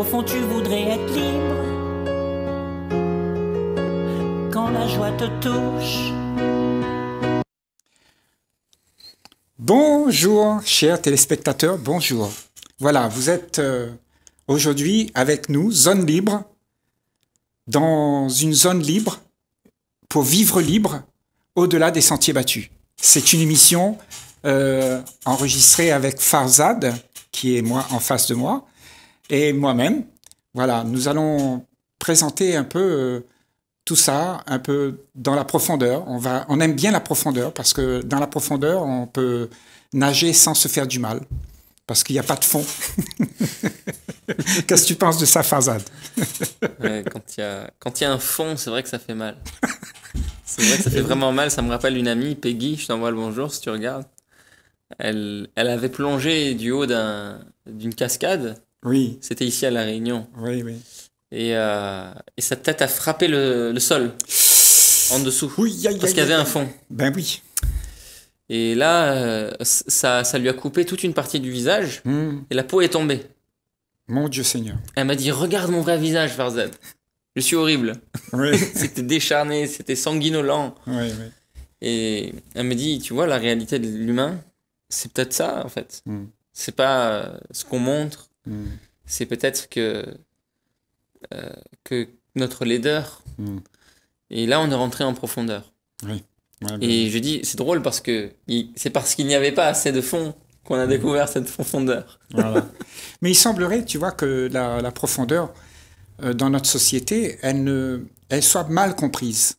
Au fond, tu voudrais être libre quand la joie te touche. Bonjour, chers téléspectateurs, bonjour. Voilà, vous êtes euh, aujourd'hui avec nous, Zone Libre, dans une zone libre pour vivre libre au-delà des sentiers battus. C'est une émission euh, enregistrée avec Farzad, qui est moi en face de moi, et moi-même. Voilà, nous allons présenter un peu euh, tout ça, un peu dans la profondeur. On, va, on aime bien la profondeur parce que dans la profondeur, on peut nager sans se faire du mal parce qu'il n'y a pas de fond. Qu'est-ce que tu penses de sa façade Quand il y, y, a un fond, c'est vrai que ça fait mal. C'est vrai que ça fait vraiment mal. Ça me rappelle une amie, Peggy, je t'envoie le bonjour si tu regardes. Elle, elle avait plongé du haut d'une cascade oui. C'était ici à La Réunion. Oui, oui. Et, euh, sa tête a frappé le, sol en dessous. parce qu'il y avait un fond. Ben oui. Et là, euh, ça, lui a coupé toute une partie du visage hmm. et la peau est tombée. Mon Dieu Seigneur. Elle m'a dit Regarde mon vrai visage, Farzad. Je suis horrible. Oui. c'était décharné, c'était sanguinolent. Et elle me dit Tu vois, la réalité de l'humain, c'est peut-être ça, en fait. Hmm. C'est pas euh, ce qu'on montre, Mm. C'est peut-être que, euh, que notre laideur. Mm. Et là, on est rentré en profondeur. et ben je dis, c'est drôle parce que c'est parce qu'il n'y avait pas assez de fond qu'on a mm. découvert cette profondeur. Mais il semblerait, tu vois, que la, profondeur euh, dans notre société, elle, ne, elle soit mal comprise.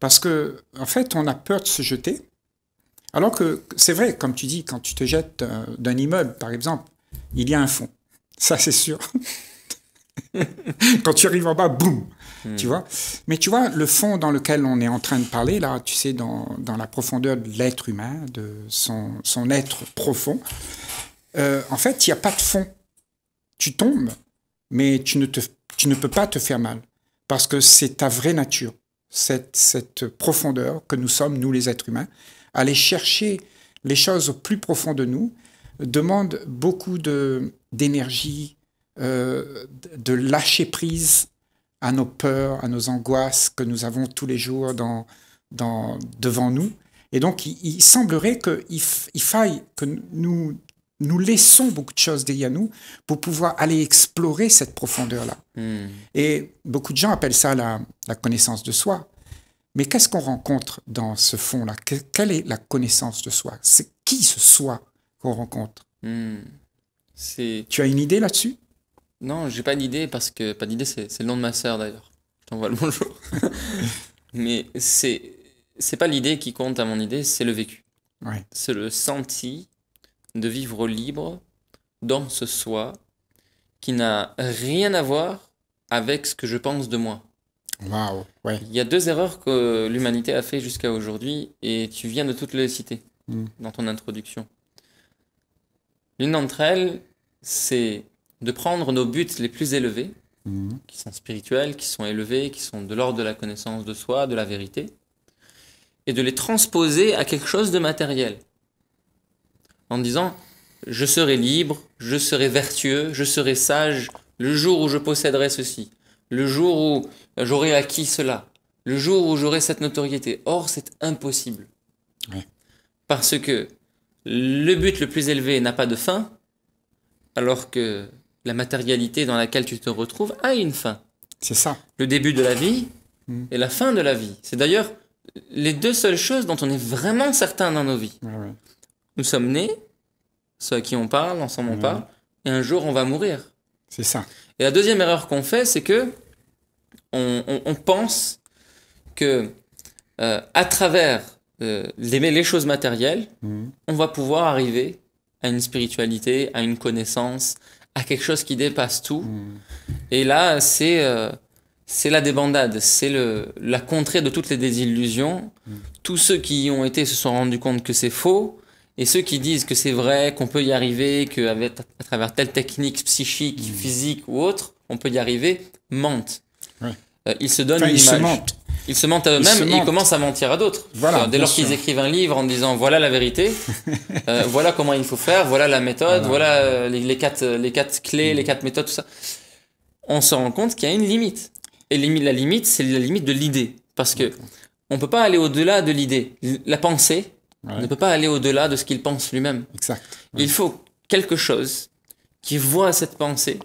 Parce que, en fait, on a peur de se jeter. Alors que c'est vrai, comme tu dis, quand tu te jettes euh, d'un immeuble, par exemple, il y a un fond. Ça, c'est sûr. Quand tu arrives en bas, boum, hmm. tu vois. Mais tu vois, le fond dans lequel on est en train de parler, là, tu sais, dans, la profondeur de l'être humain, de son, être profond, euh, en fait, il n'y a pas de fond. Tu tombes, mais tu ne, te, tu ne peux pas te faire mal, parce que c'est ta vraie nature, cette, cette profondeur que nous sommes, nous les êtres humains, aller chercher les choses au plus profond de nous demande beaucoup d'énergie, euh, de, de lâcher prise à nos peurs, à nos angoisses que nous avons tous les jours dans, dans, devant nous. Et donc, il, semblerait qu'il il faille que nous, nous laissons beaucoup de choses derrière nous pour pouvoir aller explorer cette profondeur-là. Hmm. Et beaucoup de gens appellent ça la, la connaissance de soi. Mais qu'est-ce qu'on rencontre dans ce fond-là Quelle est la connaissance de soi C'est qui ce soi qu'on rencontre. Hmm. C'est... Tu as une idée là-dessus Non, j'ai pas d'idée parce que pas d'idée, c'est, le nom de ma sœur d'ailleurs. Je t'envoie le bonjour. Mais c'est c'est pas l'idée qui compte à mon idée, c'est le vécu. Ouais. C'est le senti de vivre libre dans ce soi qui n'a rien à voir avec ce que je pense de moi. ouais. Il y a deux erreurs que l'humanité a fait jusqu'à aujourd'hui et tu viens de toutes les citer hmm. dans ton introduction. L'une d'entre elles, c'est de prendre nos buts les plus élevés, mhm. qui sont spirituels, qui sont élevés, qui sont de l'ordre de la connaissance de soi, de la vérité, et de les transposer à quelque chose de matériel. En disant, je serai libre, je serai vertueux, je serai sage le jour où je posséderai ceci, le jour où j'aurai acquis cela, le jour où j'aurai cette notoriété. Or, c'est impossible. Parce que le but le plus élevé n'a pas de fin, alors que la matérialité dans laquelle tu te retrouves a une fin. C'est ça. Le début de la vie hmm. et la fin de la vie. C'est d'ailleurs les deux seules choses dont on est vraiment certain dans nos vies. Nous sommes nés, ceux à qui on parle, ensemble s'en on parle, et un jour on va mourir. C'est ça. Et la deuxième erreur qu'on fait, c'est que on, pense que euh, à travers euh, d'aimer les, choses matérielles, mhm. on va pouvoir arriver à une spiritualité, à une connaissance, à quelque chose qui dépasse tout. Mhm. Et là, euh, c'est la débandade, c'est la contrée de toutes les désillusions. Mhm. Tous ceux qui y ont été se sont rendus compte que c'est faux. Et ceux qui disent que c'est vrai, qu'on peut y arriver, qu'avec à travers telle technique psychique, physique ou autre, on peut y arriver, mentent. Euh, ils se donnent ils se mentent à eux-mêmes et ils commencent à mentir à d'autres. Voilà, euh, dès lors qu'ils écrivent un livre en disant voilà la vérité, euh, voilà comment il faut faire, voilà la méthode, voilà, euh, les, quatre, les quatre clés, mm. les quatre méthodes, tout ça, on se rend compte qu'il y a une limite. Et la limite, c'est la limite de l'idée. Parce que on ne peut pas aller au-delà de l'idée. La pensée ne peut pas aller au-delà de ce qu'il pense lui-même. Exact. Il faut quelque chose qui voit cette pensée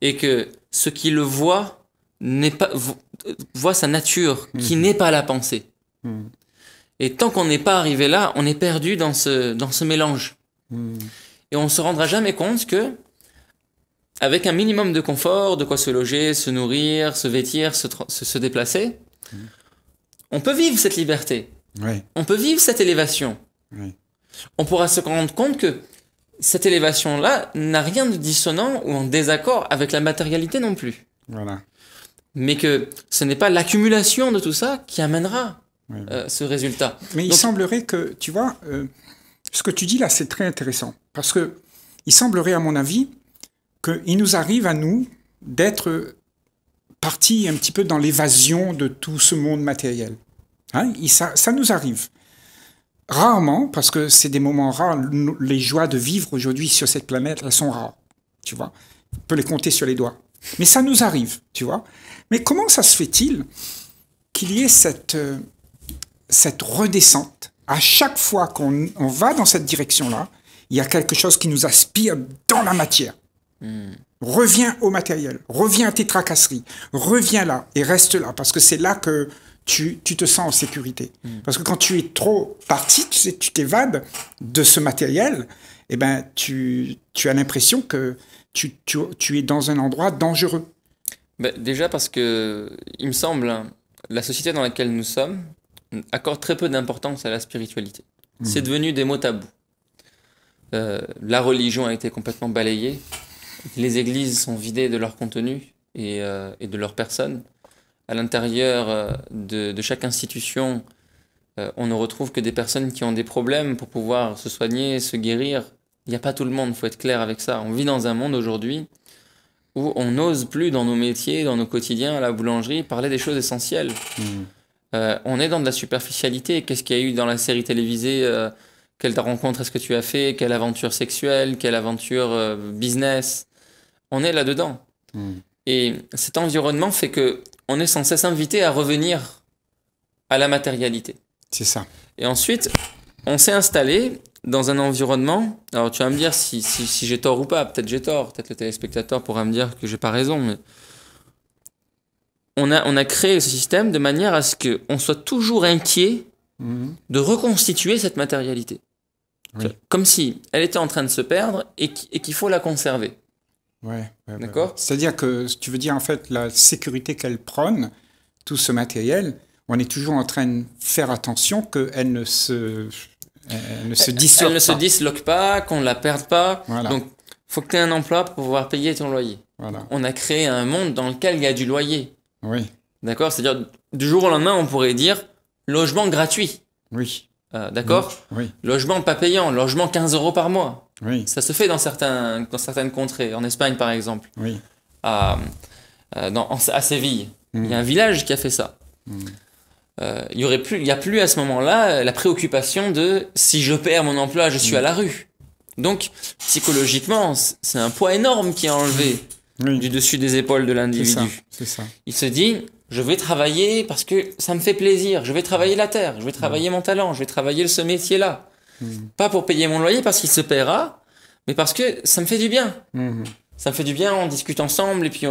et que ce qui le voit n'est pas euh, voit sa nature qui mhm. n'est pas la pensée. Mhm. Et tant qu'on n'est pas arrivé là, on est perdu dans ce dans ce mélange. Mhm. Et on se rendra jamais compte que avec un minimum de confort, de quoi se loger, se nourrir, se vêtir, se, déplacer, on peut vivre cette liberté. On peut vivre cette élévation. On pourra se rendre compte que cette élévation-là n'a rien de dissonant ou en désaccord avec la matérialité non plus. Voilà mais que ce n'est pas l'accumulation de tout ça qui amènera euh, ce résultat. Mais il semblerait que, tu vois, euh, ce que tu dis là, c'est très intéressant, parce que il semblerait, à mon avis, qu'il nous arrive à nous d'être partis un petit peu dans l'évasion de tout ce monde matériel. Hein? ça, ça nous arrive. Rarement, parce que c'est des moments rares, les joies de vivre aujourd'hui sur cette planète, elles sont rares. Tu vois, on peut les compter sur les doigts. Mais ça nous arrive, tu vois. Mais comment ça se fait-il qu'il y ait cette, euh, cette redescente À chaque fois qu'on va dans cette direction-là, il y a quelque chose qui nous aspire dans la matière. Hmm. Reviens au matériel, reviens à tes tracasseries, reviens là et reste là, parce que c'est là que tu, te sens en sécurité. Hmm. Parce que quand tu es trop parti, tu sais, tu t'évades de ce matériel, et eh ben, tu, tu as l'impression que tu, es dans un endroit dangereux ben, Déjà parce que, il me semble, hein, la société dans laquelle nous sommes accorde très peu d'importance à la spiritualité. Hmm. C'est devenu des mots tabous. Euh, la religion a été complètement balayée. Les églises sont vidées de leur contenu et, euh, de leur personne. À l'intérieur euh, de, chaque institution, on ne retrouve que des personnes qui ont des problèmes pour pouvoir se soigner, se guérir, il n'y a pas tout le monde, faut être clair avec ça. On vit dans un monde aujourd'hui où on n'ose plus dans nos métiers, dans nos quotidiens, à la boulangerie, parler des choses essentielles. Hmm. Euh, on est dans de la superficialité. Qu'est-ce qu'il y a eu dans la série télévisée euh, Quelle rencontre est-ce que tu as fait Quelle aventure sexuelle Quelle aventure euh, business On est là-dedans. Hmm. Et cet environnement fait que on est sans cesse invité à revenir à la matérialité. C'est ça. Et ensuite, on s'est installé dans un environnement. Alors tu vas me dire si, si, j'ai tort ou pas, peut-être j'ai tort, peut-être le téléspectateur pourra me dire que j'ai pas raison, mais on a, on a créé ce système de manière à ce qu'on soit toujours inquiet mhm. de reconstituer cette matérialité. Comme si elle était en train de se perdre et qu'il faut la conserver. Ouais, D'accord C'est-à-dire que tu veux dire en fait la sécurité qu'elle prône, tout ce matériel, on est toujours en train de faire attention qu'elle ne se elle, ne se disloque, pas, qu'on ne la perde pas. Donc, Donc, faut que tu aies un emploi pour pouvoir payer ton loyer. On a créé un monde dans lequel il y a du loyer. Oui. D'accord C'est-à-dire, du jour au lendemain, on pourrait dire logement gratuit. Oui. Euh, d'accord oui. Logement pas payant, logement 15 euros par mois. Oui. Ça se fait dans, certains, dans certaines contrées, en Espagne par exemple. Oui. À, euh, à Séville. Mm. Il y a un village qui a fait ça. Mm. Euh, il n'y a plus à ce moment-là euh, la préoccupation de si je perds mon emploi, je suis mm. à la rue. Donc psychologiquement, c'est un poids énorme qui est enlevé du dessus des épaules de l'individu. Il se dit, je vais travailler parce que ça me fait plaisir. Je vais travailler la terre, je vais travailler mon talent, je vais travailler ce métier-là. Mm. Pas pour payer mon loyer parce qu'il se paiera, mais parce que ça me fait du bien. Mm-hmm. Ça me fait du bien, on discute ensemble et puis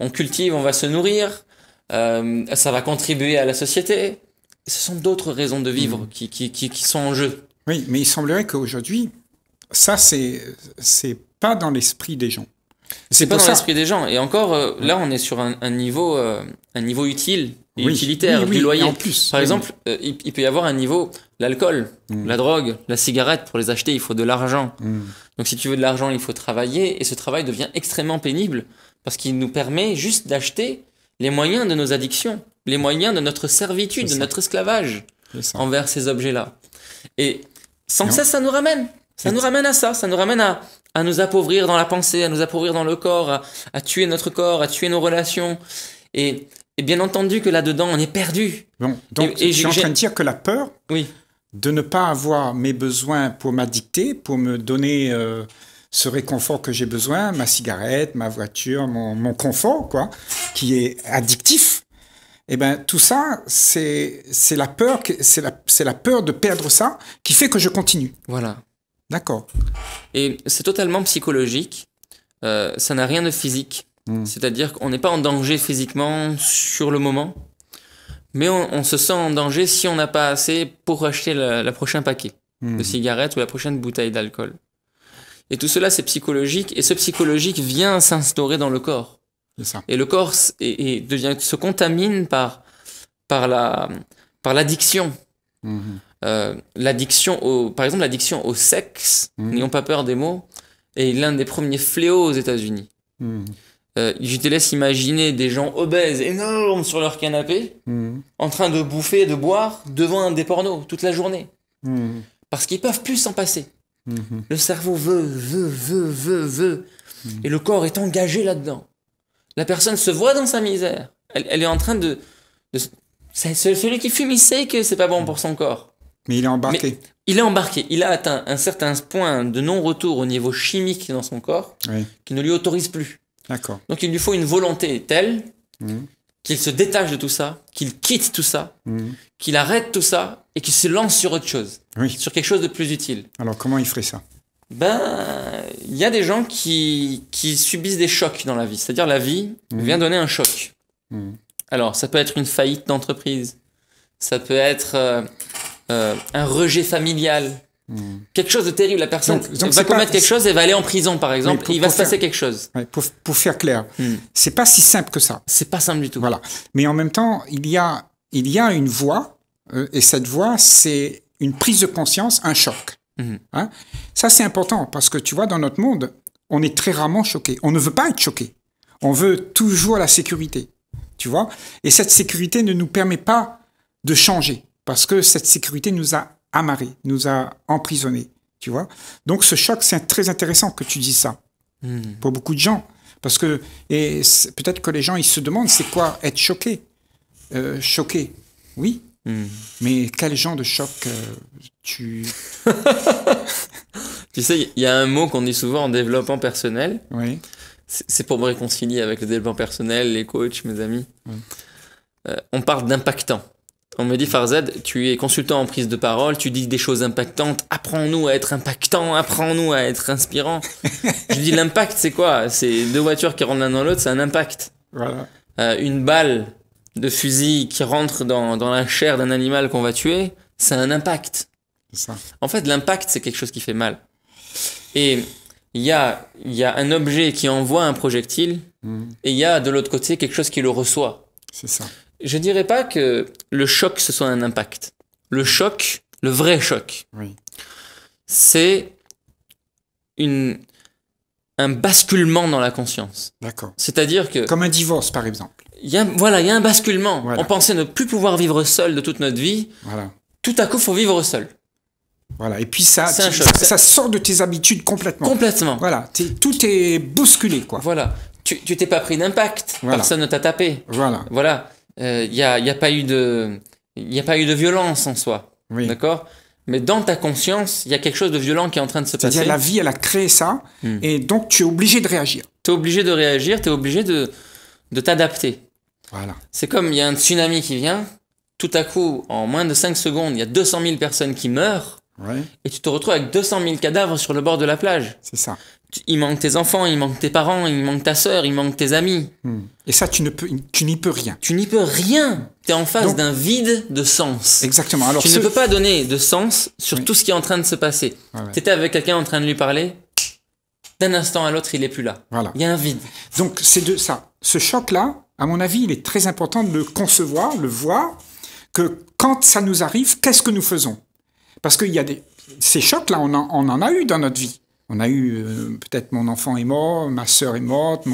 on cultive, on va se nourrir. Euh, ça va contribuer à la société. Ce sont d'autres raisons de vivre mm. qui, qui, qui, sont en jeu. Oui, mais il semblerait qu'aujourd'hui, ça, c'est, c'est pas dans l'esprit des gens. C'est pas dans l'esprit des gens. Et encore, euh, là, on est sur un, un niveau, euh, un niveau utile utilitaire du loyer. plus, Par exemple, il, peut y avoir un niveau, l'alcool, mm. la drogue, la cigarette, pour les acheter, il faut de l'argent. Mm. Donc si tu veux de l'argent, il faut travailler. Et ce travail devient extrêmement pénible parce qu'il nous permet juste d'acheter les moyens de nos addictions, les moyens de notre servitude, de notre esclavage envers ces objets-là. Et sans ça, ça nous ramène. Ça nous ramène à ça, ça nous ramène à, nous appauvrir dans la pensée, à nous appauvrir dans le corps, à, tuer notre corps, à tuer nos relations. Et, bien entendu que là-dedans, on est perdu. donc et, je suis en train de dire que la peur oui. de ne pas avoir mes besoins pour m'addicter, pour me donner euh, ce réconfort que j'ai besoin, ma cigarette, ma voiture, mon, confort, quoi, qui est addictif. et eh ben, tout ça, c'est la peur, c'est la, la peur de perdre ça qui fait que je continue. Voilà. D'accord. Et c'est totalement psychologique. Euh, ça n'a rien de physique. Hmm. C'est-à-dire qu'on n'est pas en danger physiquement sur le moment, mais on, se sent en danger si on n'a pas assez pour acheter le, prochain paquet de hmm. cigarettes ou la prochaine bouteille d'alcool. Et tout cela, c'est psychologique, et ce psychologique vient s'instaurer dans le corps. Et le corps et, devient, se contamine par, par la par l'addiction. Mm-hmm. Euh, l'addiction au, par exemple, l'addiction au sexe, mm-hmm. n'ayons pas peur des mots, est l'un des premiers fléaux aux États-Unis. Mm-hmm. Euh, je te laisse imaginer des gens obèses, énormes sur leur canapé, en train de bouffer, de boire, devant un des pornos toute la journée. Parce qu'ils peuvent plus s'en passer. Le cerveau veut, veut, veut, veut, veut. Et le corps est engagé là-dedans. La personne se voit dans sa misère. Elle, est en train de... de celui qui fume, il sait que c'est pas bon pour son corps. Mais il est embarqué. il est embarqué. Il a atteint un certain point de non-retour au niveau chimique dans son corps qui ne lui autorise plus. D'accord. Donc il lui faut une volonté telle mmh. qu'il se détache de tout ça, qu'il quitte tout ça, mmh. qu'il arrête tout ça et qui se lance sur autre chose, sur quelque chose de plus utile. Alors comment il ferait ça Ben, il y a des gens qui, qui subissent des chocs dans la vie, c'est-à-dire la vie vient donner un choc. Alors ça peut être une faillite d'entreprise, ça peut être euh, euh, un rejet familial. Quelque chose de terrible, la personne va commettre quelque chose et va aller en prison par exemple, il va se passer quelque chose. pour, pour, faire clair, hmm. c'est pas si simple que ça. C'est pas simple du tout. Voilà. Mais en même temps, il y a, il y a une voie euh, et cette voix, c'est une prise de conscience, un choc. Mhm. Hein? Ça, c'est important parce que tu vois, dans notre monde, on est très rarement choqué. On ne veut pas être choqué. On veut toujours la sécurité. Tu vois Et cette sécurité ne nous permet pas de changer parce que cette sécurité nous a amarrés, nous a emprisonnés. Tu vois Donc, ce choc, c'est très intéressant que tu dis ça mhm. pour beaucoup de gens. Parce que, et peut-être que les gens, ils se demandent, c'est quoi être choqué euh, Choqué, oui, Hmm. Mais quel genre de choc euh, tu... tu sais, il y a un mot qu'on dit souvent en développement personnel. Oui. C'est pour me réconcilier avec le développement personnel, les coachs, mes amis. Euh, on parle d'impactant. On me dit, Farzad, tu es consultant en prise de parole, tu dis des choses impactantes, apprends-nous à être impactant, apprends-nous à être inspirant. Je dis, l'impact, c'est quoi C'est deux voitures qui rentrent l'un dans l'autre, c'est un impact. Voilà. Euh, une balle de fusil qui rentre dans, la chair d'un animal qu'on va tuer, c'est un impact. En fait, l'impact, c'est quelque chose qui fait mal. Et il y a, y un objet qui envoie un projectile mhm. et il y a de l'autre côté quelque chose qui le reçoit. C'est ça. Je dirais pas que le choc, ce soit un impact. Le choc, le vrai choc, c'est une, un basculement dans la conscience. D'accord. C'est-à-dire que... Comme un divorce, par exemple il y a, voilà, il y a un basculement. On pensait ne plus pouvoir vivre seul de toute notre vie. Tout à coup, faut vivre seul. Voilà. Et puis ça, ça, sort de tes habitudes complètement. Complètement. Voilà. tout est bousculé, quoi. Voilà. Tu t'es pas pris d'impact. Personne ne t'a tapé. Voilà. Voilà. Il euh, n'y a, a, pas eu de, a pas eu de violence en soi. D'accord. Mais dans ta conscience, il y a quelque chose de violent qui est en train de se passer. la vie, elle a créé ça, hmm. et donc tu es obligé de réagir. Tu es obligé de réagir, tu es obligé de, de t'adapter. Voilà. C'est comme il y a un tsunami qui vient, tout à coup, en moins de 5 secondes, il y a 200 000 personnes qui meurent, et tu te retrouves avec 200 000 cadavres sur le bord de la plage. C'est ça. Il manque tes enfants, il manque tes parents, il manque ta sœur, il manque tes amis. Hmm. Et ça, tu n'y peux, tu peux rien. Tu n'y peux rien. Tu es en face d'un vide de sens. Exactement. Alors, tu ne peux pas donner de sens sur tout ce qui est en train de se passer. Tu étais avec quelqu'un en train de lui parler, d'un instant à l'autre, il n'est plus là. Voilà. Il y a un vide. Donc, c'est de ça. Ce choc-là, à mon avis, il est très important de le concevoir, le voir, que quand ça nous arrive, qu'est-ce que nous faisons Parce qu'il y a des... ces chocs-là, on, on, en a eu dans notre vie. On a eu, euh, peut-être mon enfant est mort, ma sœur est morte,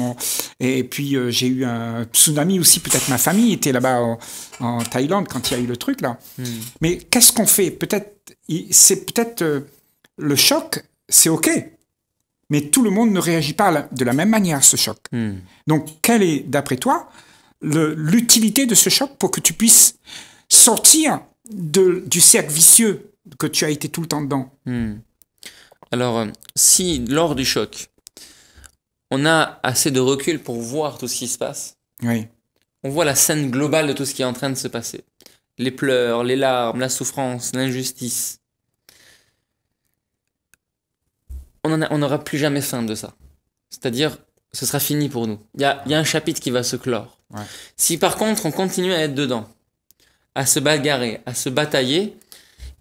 et puis euh, j'ai eu un tsunami aussi, peut-être ma famille était là-bas en, Thaïlande quand il y a eu le truc là. Hmm. Mais qu'est-ce qu'on fait Peut-être, c'est peut-être euh, le choc, c'est OK, mais tout le monde ne réagit pas de la même manière à ce choc. Hmm. Donc, quelle est, d'après toi, l'utilité de ce choc pour que tu puisses sortir du cercle vicieux que tu as été tout le temps dedans hmm. Alors, euh, si lors du choc, on a assez de recul pour voir tout ce qui se passe, on voit la scène globale de tout ce qui est en train de se passer. Les pleurs, les larmes, la souffrance, l'injustice. on n'aura plus jamais faim de ça. C'est-à-dire, ce sera fini pour nous. Il y a, un chapitre qui va se clore. Si par contre on continue à être dedans, à se bagarrer, à se batailler,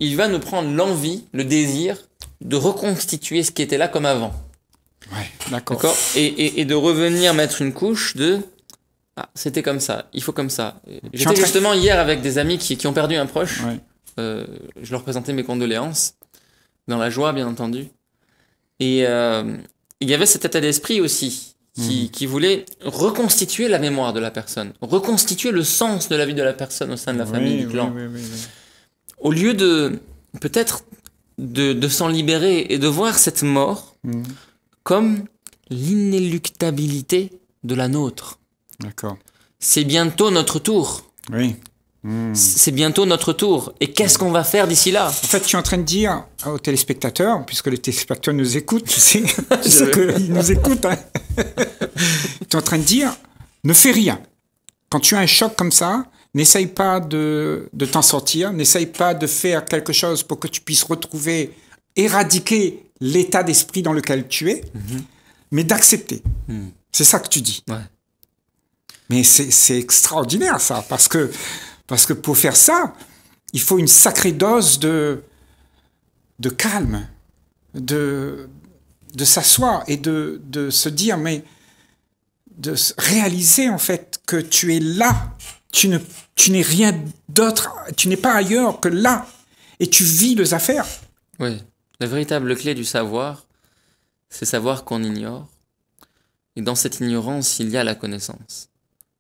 il va nous prendre l'envie, le désir de reconstituer ce qui était là comme avant. Ouais, d'accord. Et, de revenir mettre une couche de ah, c'était comme ça, il faut comme ça. J'étais justement hier avec des amis qui, ont perdu un proche. Euh, je leur présentais mes condoléances, dans la joie bien entendu. Et euh, il y avait cet état d'esprit aussi mhm. qui, voulait reconstituer la mémoire de la personne, reconstituer le sens de la vie de la personne au sein de la famille, du clan. au lieu de peut-être de, s'en libérer et de voir cette mort mhm. comme l'inéluctabilité de la nôtre. D'accord. C'est bientôt notre tour. Oui. Hmm. C'est bientôt notre tour. Et qu'est-ce qu'on va faire d'ici là En fait, tu es en train de dire aux téléspectateurs, puisque les téléspectateurs nous écoutent, tu sais, qu'ils nous écoutent, hein. tu es en train de dire, ne fais rien. Quand tu as un choc comme ça, n'essaye pas de, t'en sortir, n'essaye pas de faire quelque chose pour que tu puisses retrouver, éradiquer l'état d'esprit dans lequel tu es, mhm. mais d'accepter. Hmm. C'est ça que tu dis. Mais c'est extraordinaire ça, parce que parce que pour faire ça, il faut une sacrée dose de, de calme, de, de s'asseoir et de, se dire, mais de réaliser en fait que tu es là, tu ne tu n'es rien d'autre, tu n'es pas ailleurs que là, et tu vis les affaires. Oui, la véritable clé du savoir, c'est savoir qu'on ignore, et dans cette ignorance, il y a la connaissance.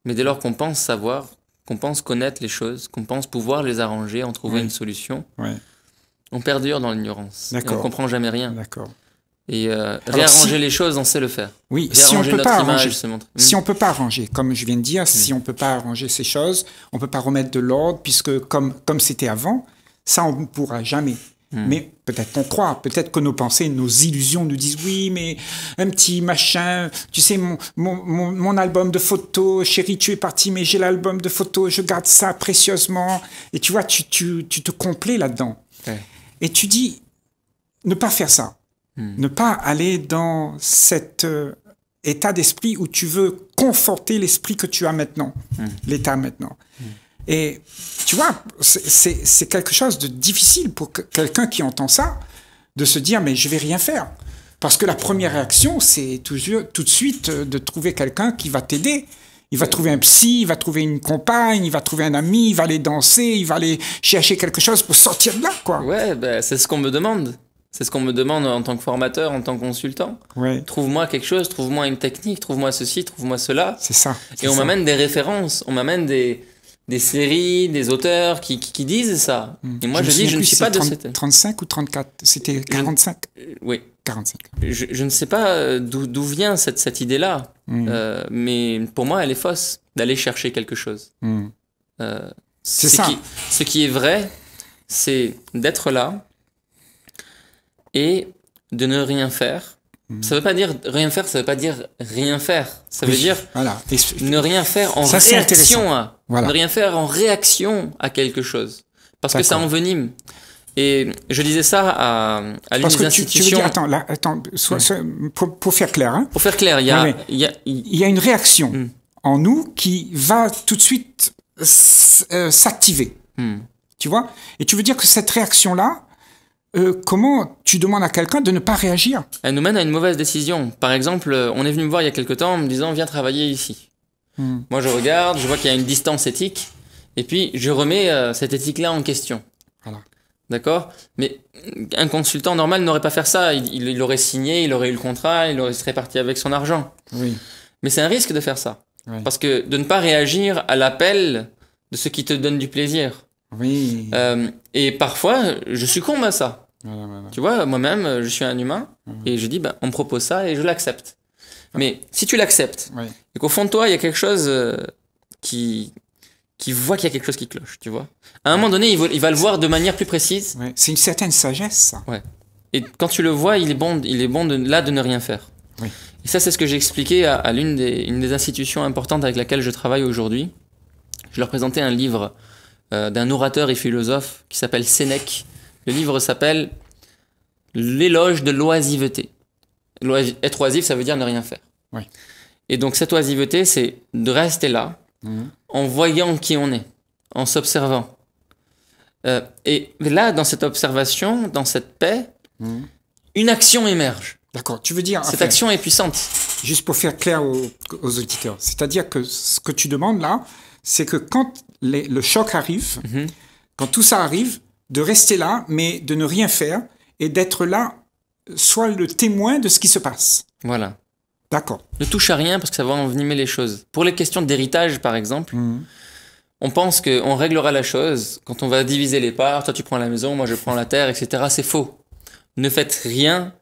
Mais dès lors qu'on pense savoir, qu'on pense connaître les choses, qu'on pense pouvoir les arranger, en trouver une solution, on perdure dans l'ignorance. On on comprend jamais rien. D'accord. Et euh, réarranger les choses, on sait le faire. Oui, si on ne hmm. peut pas arranger, comme je viens de dire, si hmm. on ne peut pas arranger ces choses, on ne peut pas remettre de l'ordre puisque comme comme c'était avant, ça on ne pourra jamais. Hmm. Mais peut-être qu'on croit, peut-être que nos pensées, nos illusions nous disent oui, mais un petit machin, tu sais, mon, album de photos, chérie, tu es partie, mais j'ai l'album de photos, je garde ça précieusement. Et tu vois, tu, tu, te complais là-dedans. Et tu dis, ne pas faire ça, hmm. ne pas aller dans cet euh, état d'esprit où tu veux conforter l'esprit que tu as maintenant, hmm. l'état maintenant. Et tu vois, c'est quelque chose de difficile pour quelqu'un qui entend ça, de se dire, mais je vais rien faire. Parce que la première réaction, c'est toujours tout de suite euh, de trouver quelqu'un qui va t'aider. Il va trouver un psy, il va trouver une compagne, il va trouver un ami, il va aller danser, il va aller chercher quelque chose pour sortir de là, quoi. Ouais, bah, c'est ce qu'on me demande. C'est ce qu'on me demande en tant que formateur, en tant que consultant. Trouve-moi quelque chose, trouve-moi une technique, trouve-moi ceci, trouve-moi cela. C'est ça. Et on m'amène des références, on m'amène des, des séries, des auteurs qui, qui, disent ça. Hmm. Et moi, je, dis, je ne suis pas de cette... 35 ou 34 C'était 45 Oui. 45. Je, je, ne sais pas euh, d'où vient cette, cette idée-là, hmm. euh, mais pour moi, elle est fausse, d'aller chercher quelque chose. Hmm. Euh, c'est ça. ce qui est vrai, c'est d'être là et de ne rien faire Mhm. Ça veut pas dire rien faire, ça veut pas dire rien faire. Ça veut dire ne rien faire en réaction à rien faire en réaction à quelque chose parce que ça envenime. Et je disais ça à, à l'une des institutions. Tu attends, attends, hmm. pour, faire clair. Hein. Pour faire clair, il y a, une réaction hmm. en nous qui va tout de suite euh, s'activer. Hmm. Tu vois Et tu veux dire que cette réaction-là, euh, comment tu demandes à quelqu'un de ne pas réagir Elle nous mène à une mauvaise décision. Par exemple, euh, on est venu me voir il y a quelque temps en me disant viens travailler ici. Hmm. Moi je regarde, je vois qu'il y a une distance éthique, et puis je remets euh, cette éthique-là en question. Voilà. D'accord Mais un consultant normal n'aurait pas fait ça. Il, aurait signé, il aurait eu le contrat, il aurait serait parti avec son argent. Oui. Mais c'est un risque de faire ça. Parce que de ne pas réagir à l'appel de ce qui te donne du plaisir. Oui. et parfois, je succombe à ça. Tu vois, moi-même, je suis un humain mhm. et je dis, bah, on me propose ça et je l'accepte. Ah. Mais si tu l'acceptes et qu'au fond de toi, il y a quelque chose euh, qui, qui voit qu'il y a quelque chose qui cloche, tu vois. À un moment donné, il va, le voir de manière plus précise. C'est une certaine sagesse, ça. Ouais. Et quand tu le vois, il est bon, il est bon là de ne rien faire. Et ça, c'est ce que j'ai expliqué à, l'une des, des institutions importantes avec laquelle je travaille aujourd'hui. Je leur présentais un livre euh, d'un orateur et philosophe qui s'appelle Sénèque, le livre s'appelle L'éloge de l'oisiveté. Être oisif, ça veut dire ne rien faire. Et donc cette oisiveté, c'est de rester là, mhm. en voyant qui on est, en s'observant. Euh, et là, dans cette observation, dans cette paix, mhm. une action émerge. D'accord, tu veux dire... Cette action est puissante. Juste pour faire clair aux, auditeurs, c'est-à-dire que ce que tu demandes là, c'est que quand le choc arrive, mhm. quand tout ça arrive, de rester là, mais de ne rien faire, et d'être là, soit le témoin de ce qui se passe. Voilà. D'accord. Ne touche à rien parce que ça va envenimer les choses. Pour les questions d'héritage, par exemple, mhm. on pense qu'on réglera la chose quand on va diviser les parts, toi tu prends la maison, moi je prends la terre, etc. C'est faux. Ne faites rien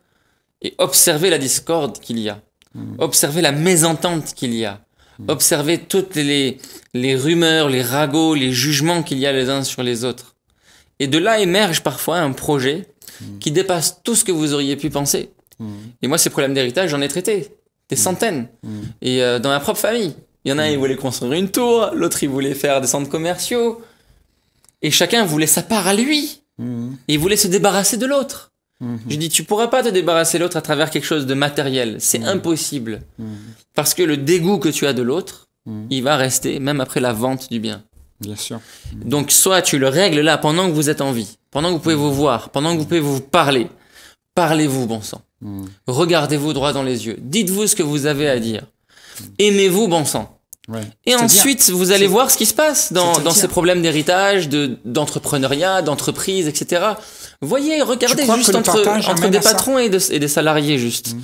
et observez la discorde qu'il y a. Mhm. Observez la mésentente qu'il y a. Mhm. Observez toutes les, les rumeurs, les ragots, les jugements qu'il y a les uns sur les autres. Et de là émerge parfois un projet mm. qui dépasse tout ce que vous auriez pu penser. Mm. Et moi, ces problèmes d'héritage, j'en ai traité des mm. centaines. Et euh, dans ma propre famille, il y en a un, voulaient voulait construire une tour, l'autre, il voulait faire des centres commerciaux. Et chacun voulait sa part à lui. Et il voulait se débarrasser de l'autre. Mm-hmm. Je dis, tu pourras pas te débarrasser de l'autre à travers quelque chose de matériel. C'est impossible. Parce que le dégoût que tu as de l'autre, il va rester même après la vente du bien. Bien sûr. Donc, soit tu le règles là pendant que vous êtes en vie, pendant que vous pouvez mm. vous voir, pendant que vous pouvez vous parler. Parlez-vous, bon sang. Mm. Regardez-vous droit dans les yeux. Dites-vous ce que vous avez à dire. Mm. Aimez-vous, bon sang. Et ensuite, vous allez voir ce qui se passe dans, ces problèmes d'héritage, d'entrepreneuriat, d'entreprise, etc. Voyez, regardez juste entre, entre des patrons et, des salariés, juste.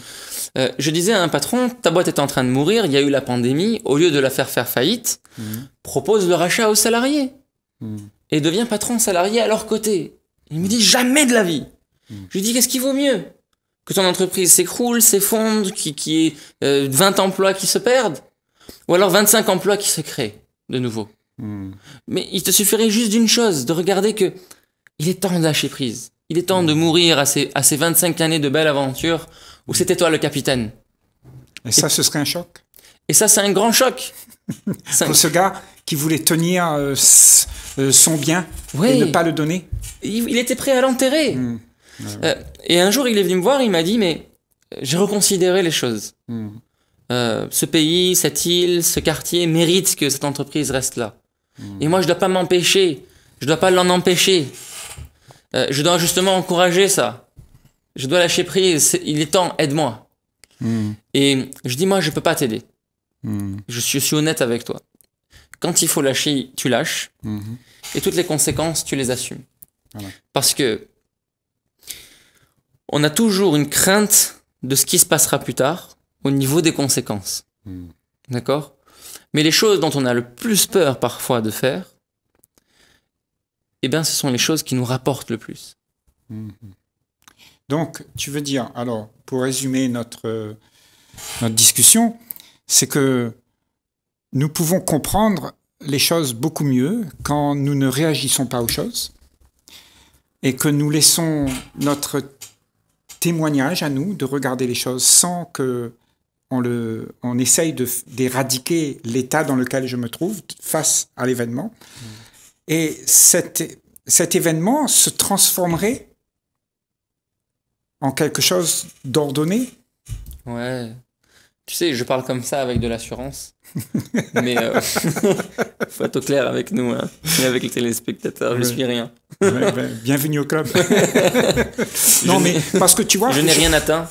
Euh, je disais à un patron, ta boîte est en train de mourir, il y a eu la pandémie, au lieu de la faire faire faillite, mmh. propose le rachat aux salariés. Mmh. Et deviens patron salarié à leur côté. Il me dit jamais de la vie. Mmh. Je lui dis qu'est-ce qui vaut mieux Que ton entreprise s'écroule, s'effondre, qu'il y ait 20 emplois qui se perdent Ou alors 25 emplois qui se créent de nouveau Mais il te suffirait juste d'une chose, de regarder que il est temps de lâcher prise. Il est temps de mourir à ces, à ces 25 années de belle aventure ou c'était toi le capitaine Et, ça, ce serait un choc Et ça, c'est un grand choc Pour ce gars qui voulait tenir euh, euh, son bien et ne pas le donner Il, était prêt à l'enterrer hmm. euh, Et un jour, il est venu me voir, il m'a dit, mais j'ai reconsidéré les choses. Hmm. ce pays, cette île, ce quartier mérite que cette entreprise reste là. Hmm. Et moi, je ne dois pas m'empêcher, je ne dois pas l'en empêcher. je dois justement encourager ça je dois lâcher prise, il est temps, aide-moi. Hmm. Et je dis, moi, je ne peux pas t'aider. Hmm. Je, suis, honnête avec toi. Quand il faut lâcher, tu lâches. Hmm. Et toutes les conséquences, tu les assumes. Parce que on a toujours une crainte de ce qui se passera plus tard au niveau des conséquences. D'accord Mais les choses dont on a le plus peur parfois de faire, eh bien, ce sont les choses qui nous rapportent le plus. Donc, tu veux dire, alors, pour résumer euh, notre, discussion, c'est que nous pouvons comprendre les choses beaucoup mieux quand nous ne réagissons pas aux choses et que nous laissons notre témoignage à nous de regarder les choses sans que on, le, on essaye d'éradiquer l'état dans lequel je me trouve face à l'événement. Mmh. Et cet, cet événement se transformerait en quelque chose d'ordonné Ouais. Tu sais, je parle comme ça avec de l'assurance. mais euh, faut être au clair avec nous, hein. et avec les téléspectateurs, je ne suis rien. bienvenue au club. non, mais parce que tu vois. Je n'ai rien atteint.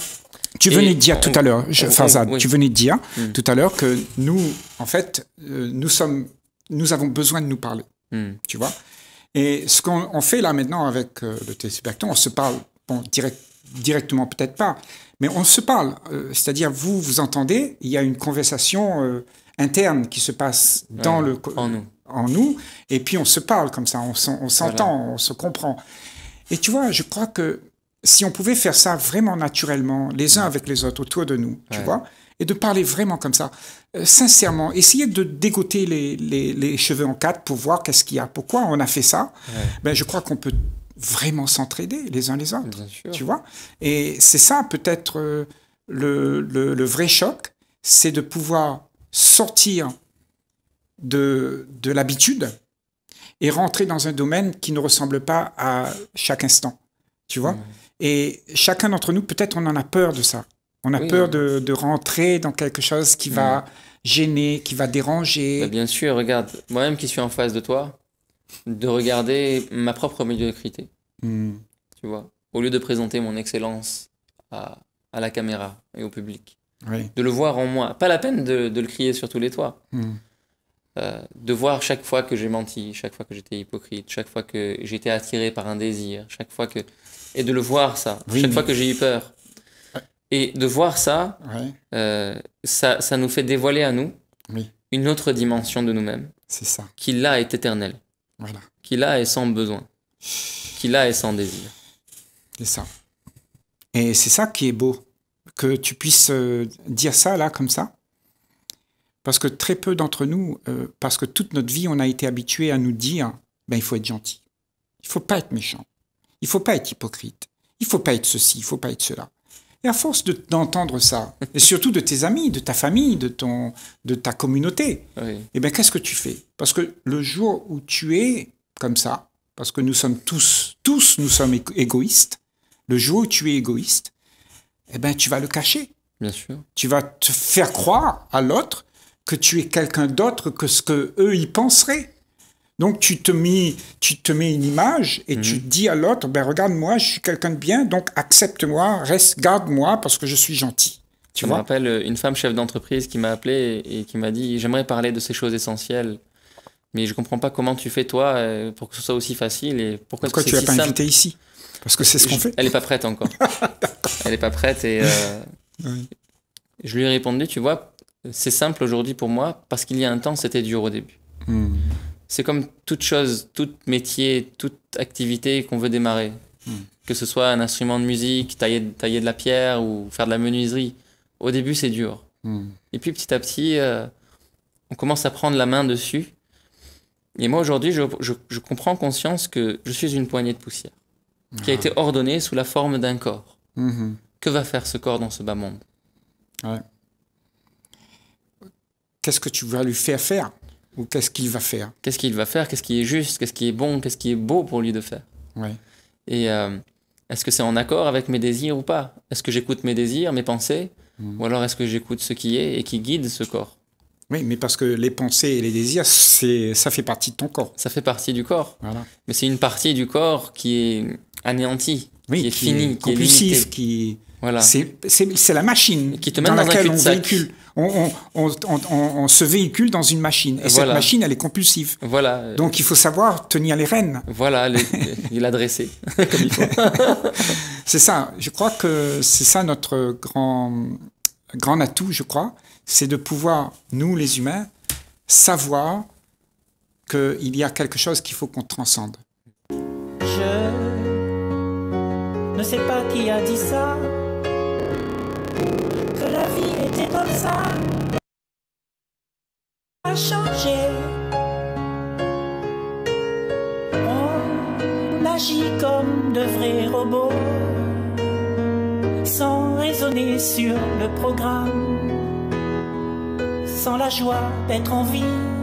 Tu venais de dire tout à l'heure, Farzad, tu venais dire hmm. tout à l'heure que nous, en fait, euh, nous sommes, nous avons besoin de nous parler. Hmm. Tu vois. Et ce qu'on fait là maintenant avec euh, le téléspectateur, on se parle bon, direct, directement peut-être pas, mais on se parle. Euh, c'est-à-dire, vous vous entendez, il y a une conversation euh, interne qui se passe dans le en nous. en nous. et puis on se parle comme ça, on s'entend, on se comprend. Et tu vois, je crois que si on pouvait faire ça vraiment naturellement, les uns avec les autres autour de nous, tu vois, et de parler vraiment comme ça, euh, sincèrement, essayer de dégoter les, cheveux en quatre pour voir qu'est-ce qu'il y a, pourquoi on a fait ça, ben, je crois qu'on peut vraiment s'entraider les uns les autres. Tu vois Et c'est ça peut-être euh, le, vrai choc, c'est de pouvoir sortir de, de l'habitude et rentrer dans un domaine qui ne ressemble pas à chaque instant. Tu vois mmh. Et chacun d'entre nous, peut-être on en a peur de ça. On a peur de, rentrer dans quelque chose qui mmh. va gêner, qui va déranger. Bah, bien sûr, regarde, moi-même qui suis en face de toi, de regarder ma propre médiocrité. Hmm. Tu vois, au lieu de présenter mon excellence à, la caméra et au public. De le voir en moi. Pas la peine de, le crier sur tous les toits. Hmm. Euh, de voir chaque fois que j'ai menti, chaque fois que j'étais hypocrite, chaque fois que j'étais attiré par un désir, chaque fois que. Et de le voir ça, chaque fois que j'ai eu peur. Et de voir euh, ça, ça, nous fait dévoiler à nous une autre dimension de nous-mêmes. C'est ça. Qui là est éternelle. Qu'il a et sans besoin. Qu'il a et sans désir. C'est ça. Et c'est ça qui est beau, que tu puisses euh, dire ça là comme ça. Parce que très peu d'entre nous, euh, parce que toute notre vie, on a été habitué à nous dire, ben il faut être gentil, il faut pas être méchant, il faut pas être hypocrite, il faut pas être ceci, il faut pas être cela force d'entendre ça, et surtout de tes amis, de ta famille, de, ton, de ta communauté, eh ben, qu'est-ce que tu fais Parce que le jour où tu es comme ça, parce que nous sommes tous, tous nous sommes égoïstes, le jour où tu es égoïste, eh bien, tu vas le cacher. Bien sûr. Tu vas te faire croire à l'autre que tu es quelqu'un d'autre que ce qu'eux y penseraient. Donc tu te mets, une image et tu mhm. dis à l'autre, ben regarde-moi, je suis quelqu'un de bien, donc accepte-moi, reste, garde-moi parce que je suis gentil. Tu me rappelle euh, une femme chef d'entreprise qui m'a appelé et qui m'a dit, j'aimerais parler de ces choses essentielles mais je ne comprends pas comment tu fais toi euh, pour que ce soit aussi facile et pourquoi, tu l'as pas ici parce que c'est ce qu'on fait elle est pas prête encore elle est pas prête et euh, je lui ai répondu tu vois c'est simple aujourd'hui pour moi parce qu'il y a un temps c'était dur au début hmm c'est comme toute chose, tout métier, toute activité qu'on veut démarrer. Hmm. Que ce soit un instrument de musique, tailler, de la pierre ou faire de la menuiserie. Au début, c'est dur. Hmm. Et puis petit à petit, euh, on commence à prendre la main dessus. Et moi, aujourd'hui, je, je, comprends conscience que je suis une poignée de poussière qui a ah. été ordonnée sous la forme d'un corps. Mm-hmm. Que va faire ce corps dans ce bas monde Qu'est-ce que tu vas lui faire faire ou qu'est-ce qu'il va faire. Qu'est-ce qu'il va faire, qu'est-ce qui est juste, qu'est-ce qui est bon, qu'est-ce qui est beau pour lui de faire. Ouais. Et euh, est-ce que c'est en accord avec mes désirs ou pas Est-ce que j'écoute mes désirs, mes pensées mhm. Ou alors est-ce que j'écoute ce qui est et qui guide ce corps Oui, mais parce que les pensées et les désirs, ça fait partie de ton corps. Ça fait partie du corps. Voilà. Mais c'est une partie du corps qui est anéantie, qui est finie, qui est, fini, qui C'est la machine qui te dans, laquelle on on, se véhicule dans une machine. Et cette machine, elle est compulsive. Voilà. Donc il faut savoir tenir les rênes. Voilà, il a dressé c'est ça. Je crois que c'est ça notre grand, grand atout, je crois. C'est de pouvoir, nous les humains, savoir qu'il y a quelque chose qu'il faut qu'on transcende. Je ne sais pas qui a dit ça que la vie était comme ça, a changé. On agit comme de vrais robots, sans raisonner sur le programme, sans la joie d'être en vie.